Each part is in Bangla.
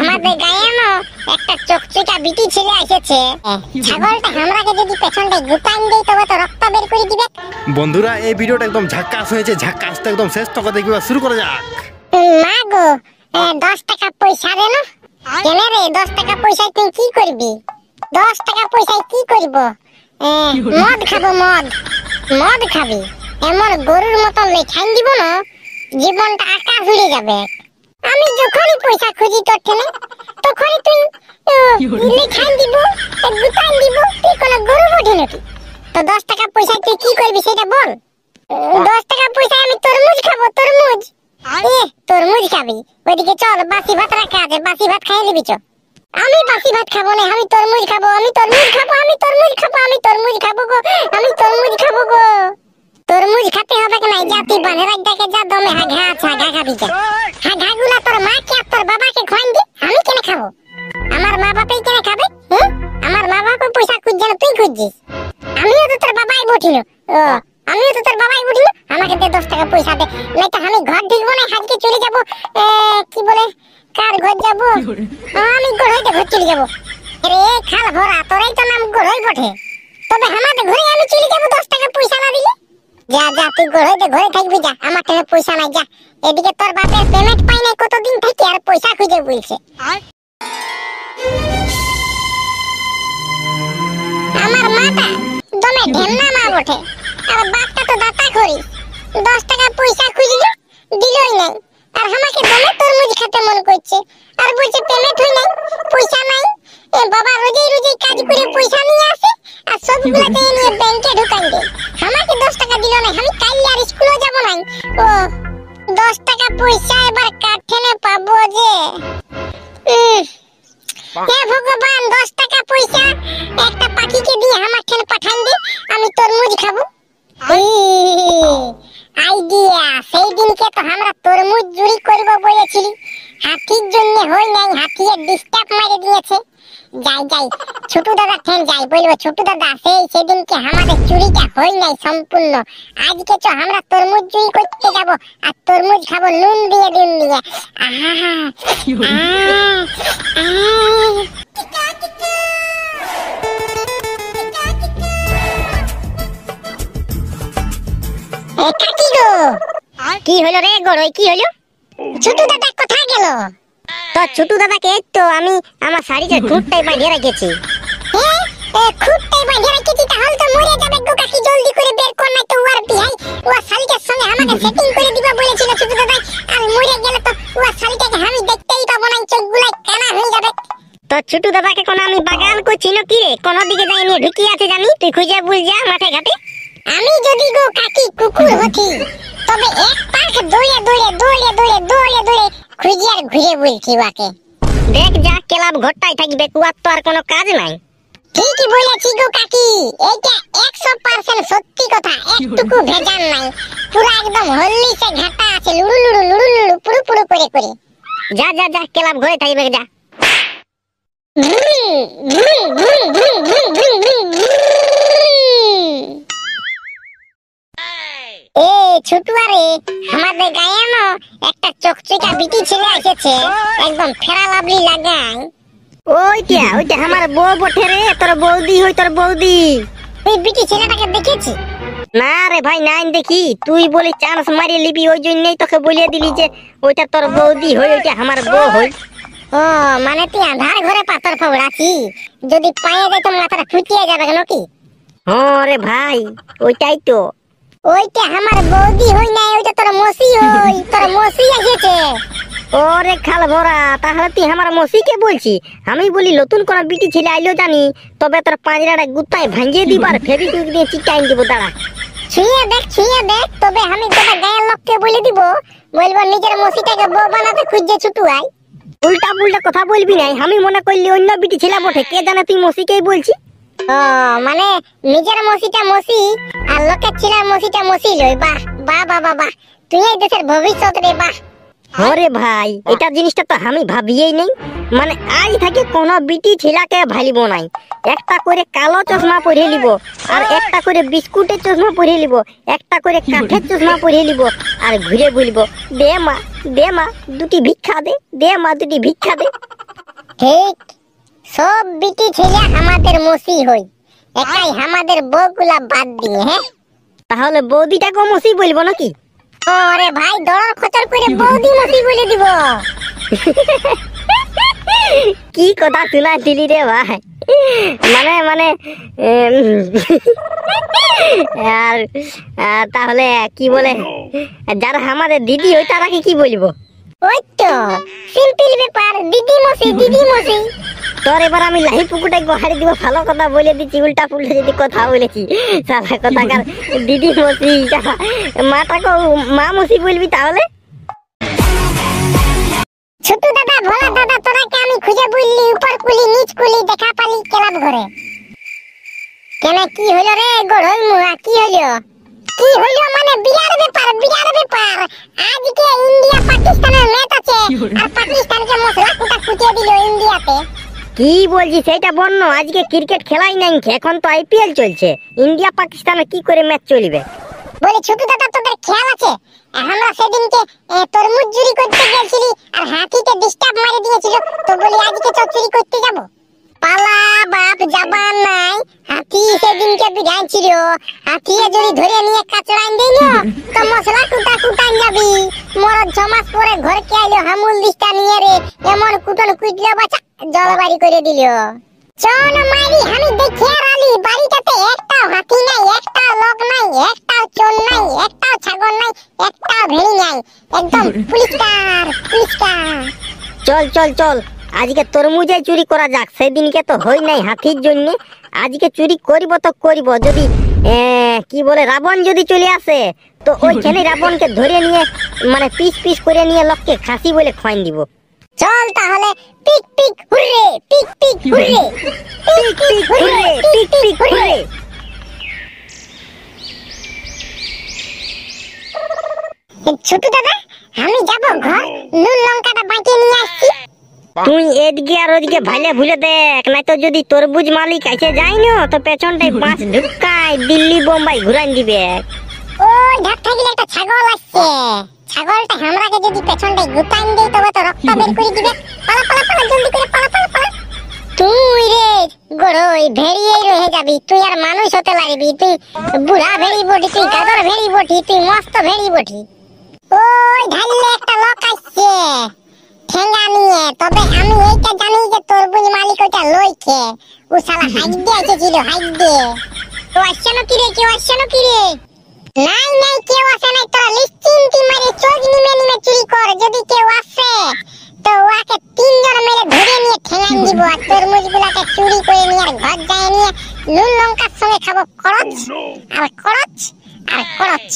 আমাদের গায়েমো একটা চকচকা বিটি ছেলে এসেছে ছাগলটা আমরাকে যদি পেছনটা গুতান দেই তবে তো রক্ত বের করে দিবে বন্ধুরা এই ভিডিওটা একদম ঝাক্কাস হয়েছে ঝাক্কাস তো একদম শেষ তক দেখবা শুরু করা যাক না গো দশ টাকা পয়সা রে না কেন রে দশ টাকা পয়সা তুই কি করবি দশ টাকা পয়সা কি করব মদ খাবো মদ মদ খাবি এমন গরুর মতন লেখাই দিব না জীবনটা আকাশ উড়ে যাবে আমি যখনই পয়সা খুঁজি তোর ঠেলে তখনই তুই লিখান দিব গুতান দিব তুই কোনো গরু বটে নাকি তো দশ টাকা পয়সা তুই কি করবি সেটা বল দশ টাকা পয়সা আমি তরমুজ খাবো তরমুজ এ তরমুজ খাবি ওইদিকে চল বাসি ভাত রাখা আছে বাসি ভাত খাই নিবি চো আমি বাসি ভাত খাবো না আমি তরমুজ খাবো আমি তরমুজ খাবো আমি তরমুজ খাবো আমি তরমুজ খাবো গো আমি তরমুজ খাবো গো তরমুজ খেতে হবে কি এই জাতি তুই রাখ দেখে যা দমে হাঘা আছে হাঘা খাবি যা হাঘা গুলা তোর মা কে আর তোর বাবা কে খোয়াই দি আমি কেন খাবো আমার মা বাপই কেন খাবে হুম আমার মা বাপও পয়সা খুঁজছে না তুই খুঁজছিস আমিও তো তোর বাবাই বঠিল ও আমিও তো তোর বাবাই বঠিল আমাকে দে দশ টাকা পয়সা দে নাই তো আমি ঘর ঢুকবো না আজকে চলে যাবো কি বলে কার ঘর যাবো আমি ঘর হইতে ঘর চলে যাবো রে খাল ভরা তোরাই তো নাম ঘর হই তবে আমাদের ঘরে আমি চলে যাবো দশ যা যা তুই ঘর হইতে ঘরে থাকবি যা আমার কাছে পয়সা নাই যা এদিকে তোর বাপের পেমেন্ট পাই নাই কতদিন থেকে আর পয়সা খুঁজে বলছে আমার মাথা দমে ঢেমনা মা বটে আর বাপটা তো দাতা করি দশ টাকা পয়সা খুঁজলি দিলই নাই আর আমাকে দমে তরমুজ খেতে মন করছে আর বলছে পেমেন্ট হই নাই পয়সা নাই এ বাবা রোজই রোজই কাজ করে পয়সা নিয়ে আসে আর সবগুলাকে নিয়ে ব্যাংকে ঢুকাই দে আমাকে 10 টাকা দিল না আমি কাল আর স্কুলে যাব না ও 10 টাকা পয়সা এবার কাঠেনে পাবো যে হে ভগবান 10 টাকা পয়সা একটা পাখিকে দিয়ে আমার ঠেনে পাঠান দে আমি তরমুজ খাবো আইডিয়া সেই দিনকে তো আমরা তরমুজ চুরি করব বলেছিলি হাতির জন্য হই নাই হাতিয়ে ডিস্টার্ব মারি দিয়েছে যাই যাই ছোট দাদা ঠেন যাই বলবো ছোট দাদা সেই সেদিনকে আমাদের চুরিটা হই নাই সম্পূর্ণ আজকে তো আমরা তরমুজ জুই করতে যাব আর তরমুজ খাবো নুন দিয়ে দিন দিয়ে আহা কি হলো রে গড়ই কি হলো Oh, ছোট দাদা কোথায় গেল তো ছোট দাদাকে তো আমি আমার খুঁটটাই খুঁটটাই হ্যাঁ? তাহলে তো মরে যাবে গো কাকি জলদি করে বের কর না তো ওর বিহাই শাড়িটার সঙ্গে আমাকে সেটিং করে বলেছিল দাদা মরে গেলে তো শাড়িটাকে আমি দেখতেই পাবো না চোখগুলো হয়ে যাবে তো ছোট দাদাকে কোন আমি বাগান করছিল কি রে কোন দিকে যাইনি ঢুকিয়ে আছে জানি তুই খুঁজে বুঝ যা মাঠে ঘাটে আমি যদি গো কাকি কুকুর হতি তবে এক পাক দৌড়ে দৌড়ে দৌড়ে দৌড়ে দৌড়ে দৌড়ে খুঁজি আর ঘুরে বলছি ওকে দেখ যা ক্লাব ঘরটাই থাকবে কুয়ার তো আর কোনো কাজ নাই ঠিকই বলেছি গো কাকি এইটা একশো পার্সেন্ট সত্যি কথা একটুকু ভেজাল নাই পুরো একদম হল্লিসে ঘাটা আছে লুড়ু লুড়ু লুড়ু লুড়ু পুরু পুরু করে করে যা যা যা ক্লাব ঘরে থাকবে যা ভ্রুম ভ্রুম ভ্রুম ভ্রুম ভ্রুম ভ্রুম ছুটুয়ারে আমাদের গায়ানো একটা চকচকা বিটি ছেলে এসেছে একদম ফেরা লাভলি লাগাই ওইটা ওইটা আমার বউ রে তোর বৌদি হই তোর বৌদি বিটি ছেলেটাকে দেখেছি না রে ভাই নাইন দেখি তুই বলি চান্স মারিয়ে লিবি ওই জন্যই তোকে বলিয়ে দিলি যে ওইটা তোর বৌদি হই ওইটা আমার বউ হই ও মানে তুই আধার ঘরে পাথর ফোড়াছি যদি পায়ে যায় তো মাথাটা ফুটিয়ে যাবে কেন কি হ্যাঁ রে ভাই ওইটাই তো ওইটা আমার বৌদি হই নাই ওইটা তোর মসি হই তোর মসি এসেছে ওরে খাল ভরা তাহলে তুই আমার মসিকে বলছি আমি বলি নতুন কোন বিটি ছেলে আইলো জানি তবে তোর পাঁজরাটা গুতায় ভাঙিয়ে দিবার ফেবিকুইক দিয়ে চিটাই দিব দাঁড়া ছুঁয়ে দেখ ছুঁয়ে দেখ তবে আমি তোটা গায়ের লোককে বলে দিব বলবো নিজের মসিটাকে বউ বানাতে খুঁজছে ছুটু আই উল্টা পুল্টা কথা বলবি নাই আমি মনে করলি অন্য বিটি ছেলে বটে কে জানে তুই মসিকেই বলছি মানে নিজের মসিটা মসি আর লোকের ছিল মসিটা মসি লই বাহ বাহ বাহ বাহ তুই এই দেশের ভবিষ্যৎ রে বাহ হ্যাঁ আরে ভাই এটা জিনিসটা তো আমি ভাবিয়েই নেই মানে আজ থেকে কোনো বিটি ছেলাকে ভালিব নাই একটা করে কালো চশমা পরিয়ে নিব আর একটা করে বিস্কুটের চশমা পরিয়ে নিব একটা করে কাঠের চশমা পরিয়ে নিব আর ঘুরে বলবো দে মা দে মা দুটি ভিক্ষা দে দে মা দুটি ভিক্ষা দে ঠিক সব বিটি ছেলে আমাদের মসি হই একাই আমাদের বউগুলা বাদ দিয়ে হ্যাঁ তাহলে বৌদিটাকে মসি বলবো নাকি ওরে ভাই দড়ার খচর করে বৌদি মসি বলে দিব কি কথা তুলা দিলি রে ভাই মানে মানে আর তাহলে কি বলে যারা আমাদের দিদি ওই তারা কি বলবো ওই তো সিম্পল ব্যাপার দিদি মসি দিদি মসি তোর এবার আমি লাহি পুকুরটাই গোহারি দিব ভালো কথা বলে দিচ্ছি উল্টা পুল্টা যদি কথা বলেছি সালা কার দিদি মসি মাটাকে মা মসি বলবি তাহলে ছোট দাদা ভোলা দাদা তোরাকে আমি খুঁজে বললি উপর কুলি নিচ কুলি দেখা পালি কেলাব ঘরে কেন কি হলো রে গড়ল মুয়া কি হইল কি হইল মানে বিয়ার ব্যাপার বিয়ার ব্যাপার আজকে ইন্ডিয়া পাকিস্তানের ম্যাচ আছে আর পাকিস্তানকে মশলা কুটা কুচিয়ে দিল ইন্ডিয়াতে কি বলছি সেটা বন্য আজকে ক্রিকেট খেলাই নাই এখন তো আইপিএল চলছে ইন্ডিয়া পাকিস্তানে কি করে ম্যাচ চলবে বলে ছোট দাদা তোদের খেয়াল আছে আমরা সেদিনকে তরমুজ চুরি করতে গেছিলি আর হাতিতে ডিস্টার্ব মারি দিয়েছিল তো বলি আজকে তো চুরি করতে যাব পালা বাপ যাবার নাই হাতি সেদিনকে বিধান ছিল হাতি যদি ধরে নিয়ে কাচড়াই দিল তো মশলা কুটা কুটা যাবি মরদ ছমাস পরে ঘর কে আইলো হামুল দিস্তা নিয়ে রে এমন কুটল কুইটলে বাচ্চা জলবাড়ি করে দিল চল মাইরি আমি দেখে আলি বাড়িটাতে একটাও হাতি নাই একটাও লোক নাই একটাও চোর নাই একটাও ছাগল নাই একটাও ভেড়ি নাই একদম পুলিশকার পুলিশকার চল চল চল আজকে তরমুজে চুরি করা যাক সেদিনকে তো হই নাই হাতির জন্য আজকে চুরি করিব তো করিব যদি কি বলে রাবণ যদি চলে আসে তো ওইখানে রাবণকে ধরে নিয়ে মানে পিস পিস করে নিয়ে লোককে খাসি বলে খোয়াইন দিব চল তাহলে পিক পিক হুররে পিক পিক হুররে পিক পিক হুররে পিক পিক হুররে ছোট দাদা আমি যাব ঘর নুন লঙ্কাটা বাঁচে নিয়ে আসছি তুই এদিকে আর ওদিকে ভাইলে ভুলে দেখ না তো যদি তরবুজ মালিক আছে যাই না তো পেছনটাই পাঁচ ঢুকায় দিল্লি বোম্বাই ঘুরান দিবে ওই ঢাক থাকলে একটা ছাগল আসছে ছাগলটা হামরাকে যদি পেছন পেছনটা গুতান দেই তবে তো রক্ত বের করে দিবে পালা পালা পালা জলদি করে পালা পালা পালা তুই রে গড়ই ভেড়িয়েই রয়ে যাবি তুই আর মানুষ হতে লাগবি তুই বুড়া ভেড়ি বটি তুই গাদর ভেড়ি বটি তুই মস্ত ভেড়ি বটি ওই ঢাললে একটা লোক আসছে ঠেঙ্গা নিয়ে তবে আমি এইটা জানি যে তোর বুঝ মালিক ওইটা লইছে ও শালা হাইট দিয়ে এসেছিল হাইট দিয়ে ও আসছে না কি রে কেউ আসছে না কি রে নাই নাই কেউ আসে নাই তোরা লিস্টিং টিমারে চোখ নিমে নিমে চুরি কর যদি কেউ আসে তো ওকে তিনজন মেরে ধরে নিয়ে ঠেলান দিব আর গুলাকে চুরি করে নিয়ে আর ঘর যায় নিয়ে নুন লঙ্কার সঙ্গে খাবো করচ আর করচ আর করচ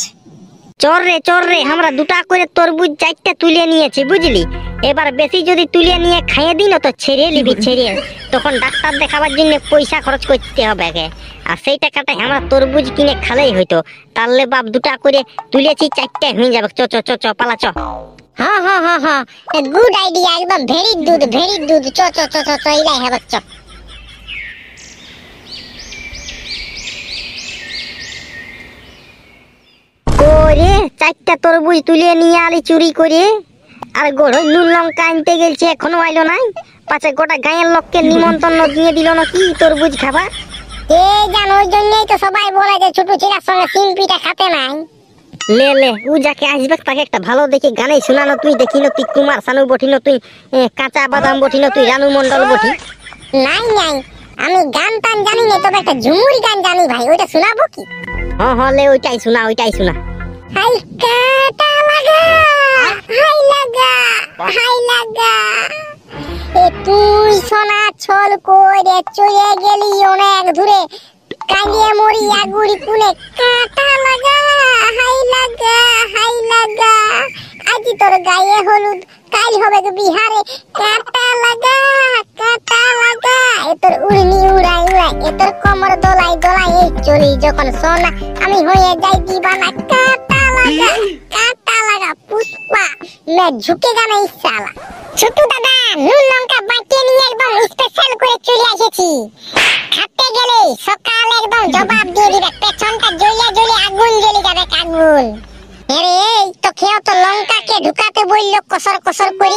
চর রে চর রে আমরা দুটা করে তরমুজ চারটা তুলে নিয়েছি বুঝলি এবার বেশি যদি তুলে নিয়ে খাইয়ে দিন তো ছেড়ে নিবি ছেড়ে তখন ডাক্তার দেখাবার জন্য পয়সা খরচ করতে হবে আগে আর সেই টাকাটা আমরা তরবুজ কিনে খালেই হইতো তাহলে বাপ দুটা করে তুলেছি চারটে হয়ে যাবে চ চ চ চ পালা চ চারটা তরবুজ তুলে নিয়ে আলি চুরি করে আর গোড় নুন লঙ্কা আনতে গেছে এখনো আইলো নাই পাছে গোটা গায়ের লোককে নিমন্ত্রণ দিয়ে দিল না কি তরবুজ খাবার এই জান ওই জন্যই তো সবাই বলে যে ছোট ছেলের সঙ্গে সিম্পিটা খাতে নাই লে লে ও যাকে আসবে তাকে একটা ভালো দেখে গানে শোনানো তুই দেখি তুই কুমার সানু না তুই কাঁচা বাদাম না তুই রানু মন্ডল বঠি নাই নাই আমি গান টান জানি না তবে একটা ঝুমুরি গান জানি ভাই ওইটা শোনাবো কি হ্যাঁ হলে ওইটাই শোনা ওইটাই শোনা হাই কাটা লাগা হাই লাগা হাই লাগা এ তুই সোনা ছল করে চলে গেলি অনেক দূরে কালিয়ে মরি আগুড়ি কুলে কাটা লাগা হাই লাগা হাই লাগা আজি তোর গায়ে হলুদ কাল হবে বিহারে কাটা লাগা লাগা লাগা এতর উড়নি উড়াই উড়াই এতর কমর দোলাই দোলাই এই চলি যখন সোনা আমি হয়ে যাই দিবানা কাটা লাগা কাটা লাগা পুষ্পা মে ঝুঁকে গানা ইসালা ছোট দাদা নুন লঙ্কা বাঁচিয়ে নিয়ে একদম স্পেশাল করে চলে এসেছি খাতে গেলে সকাল একদম জবাব দিয়ে দিবে পেছনটা জ্বলিয়ে জ্বলিয়ে আগুন জ্বলে যাবে আগুন আরে এই তো খেয়েও তো লঙ্কাকে ঢুকাতে বললো কসর কসর করি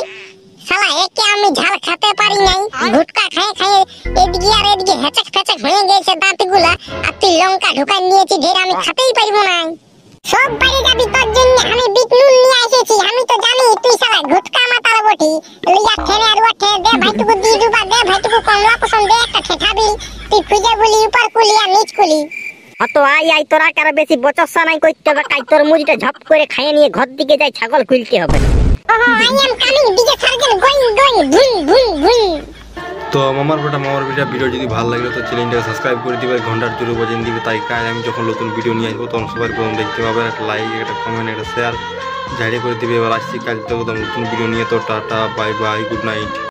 শালা একে আমি ঝাল খেতে পারি নাই গুটকা খেয়ে খেয়ে এদিকে আর এদিকে হেচক ফেচক হয়ে গেছে দাঁতগুলা আর তুই লঙ্কা ঢুকাই নিয়েছি ঢের আমি খেতেই পারব না সব বাড়ি যাবি তোর জন্য আমি বিট নুন নিয়ে এসেছি আমি তো জানি তুই শালা গুটকা মাতাল বটি লিয়া ঠেনে আর ওয়া দে ভাইটুকু দি ডুবা দে ভাইটুকু কমলা পছন্দ দে একটা ঠেঠাবি তুই খুঁজে বলি উপর কুলি আর নিচ কুলি অত আই আই তোরা কারো বেশি বচসা নাই করতে হবে কাই তোর মুড়িটা ঝপ করে খাইয়ে নিয়ে ঘর দিকে যাই ছাগল খুলতে হবে না হ্যাঁ, তো মামার বেটা মামার ভিডিও ভিডিও যদি ভালো লাগলো তো চ্যানেলটাকে সাবস্ক্রাইব করে দিবে ঘন্টার জুড়ে বাজিয়ে দিবে তাই কাজ আমি যখন নতুন ভিডিও নিয়ে আসবো তখন সবাই প্রথম দেখতে পাবে একটা লাইক একটা কমেন্ট একটা শেয়ার জারি করে দিবে এবার আসছি কাজ তো নতুন ভিডিও নিয়ে তো টাটা বাই বাই গুড নাইট